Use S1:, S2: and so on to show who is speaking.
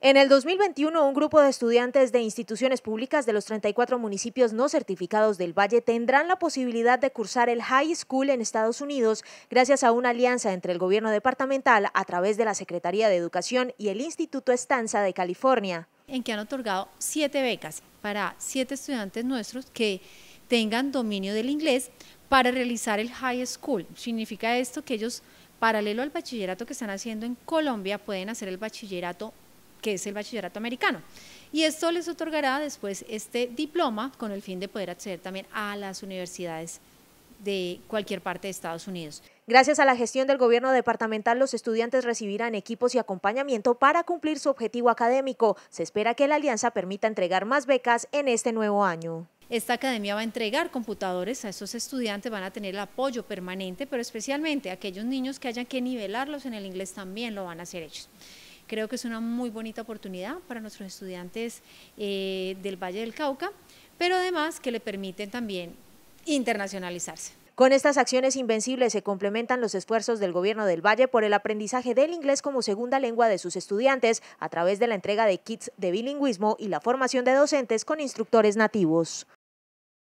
S1: En el 2021, un grupo de estudiantes de instituciones públicas de los 34 municipios no certificados del Valle tendrán la posibilidad de cursar el high school en Estados Unidos gracias a una alianza entre el gobierno departamental a través de la Secretaría de Educación y el
S2: Instituto Estanza de California. En que han otorgado siete becas para siete estudiantes nuestros que tengan dominio del inglés para realizar el high school. Significa esto que ellos, paralelo al bachillerato que están haciendo en Colombia, pueden hacer el bachillerato que es el bachillerato americano. Y esto les otorgará después este diploma con el fin de poder acceder también a las universidades de cualquier parte de Estados Unidos.
S1: Gracias a la gestión del gobierno departamental, los estudiantes recibirán equipos y acompañamiento para cumplir su objetivo académico. Se espera que la alianza permita entregar más becas en este nuevo año.
S2: Esta academia va a entregar computadores a estos estudiantes, van a tener el apoyo permanente, pero especialmente aquellos niños que hayan que nivelarlos en el inglés también lo van a hacer ellos. Creo que es una muy bonita oportunidad para nuestros estudiantes eh, del Valle del Cauca, pero además que le permiten también internacionalizarse.
S1: Con estas acciones invencibles se complementan los esfuerzos del Gobierno del Valle por el aprendizaje del inglés como segunda lengua de sus estudiantes a través de la entrega de kits de bilingüismo y la formación de docentes con instructores nativos.